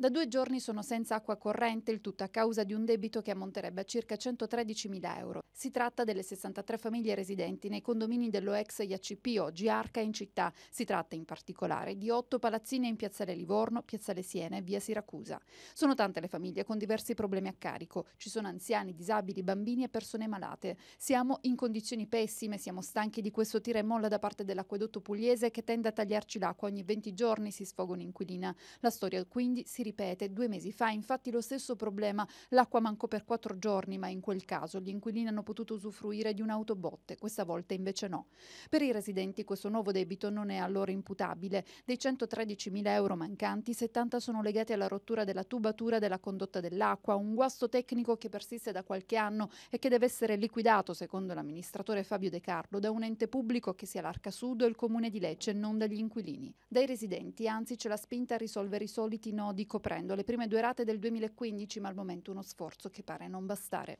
Da due giorni sono senza acqua corrente, il tutto a causa di un debito che ammonterebbe a circa 113.000 euro. Si tratta delle 63 famiglie residenti nei condomini dell'OEX IACP, oggi Arca in città. Si tratta in particolare di otto palazzine in Piazzale Livorno, Piazzale Siena e Via Siracusa. Sono tante le famiglie con diversi problemi a carico. Ci sono anziani, disabili, bambini e persone malate. Siamo in condizioni pessime, siamo stanchi di questo tira e molla da parte dell'acquedotto pugliese che tende a tagliarci l'acqua ogni 20 giorni, si sfoga un'inquilina. La storia quindi si ripete. Due mesi fa infatti lo stesso problema, l'acqua mancò per quattro giorni, ma in quel caso gli inquilini hanno potuto usufruire di un'autobotte, questa volta invece no. Per i residenti questo nuovo debito non è a loro imputabile. Dei 113 mila euro mancanti, 70 sono legati alla rottura della tubatura della condotta dell'acqua, un guasto tecnico che persiste da qualche anno e che deve essere liquidato, secondo l'amministratore Fabio De Carlo, da un ente pubblico che sia l'Arca Sud o il Comune di Lecce, non dagli inquilini. Dai residenti, anzi, c'è la spinta a risolvere i soliti nodi come coprendo le prime due rate del 2015, ma al momento uno sforzo che pare non bastare.